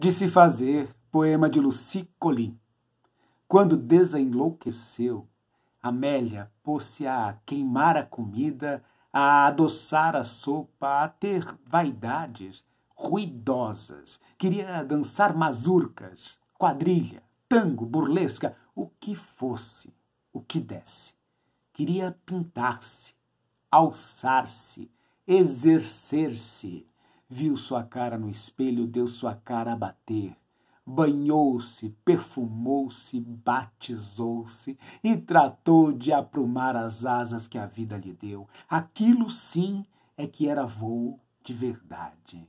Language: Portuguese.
de se fazer, poema de Lucy Colin. Quando desenlouqueceu, Amélia pôs-se a queimar a comida, a adoçar a sopa, a ter vaidades ruidosas. Queria dançar mazurcas, quadrilha, tango, burlesca, o que fosse, o que desse. Queria pintar-se, alçar-se, exercer-se, viu sua cara no espelho, deu sua cara a bater. Banhou-se, perfumou-se, batizou-se e tratou de aprumar as asas que a vida lhe deu. Aquilo sim é que era voo de verdade.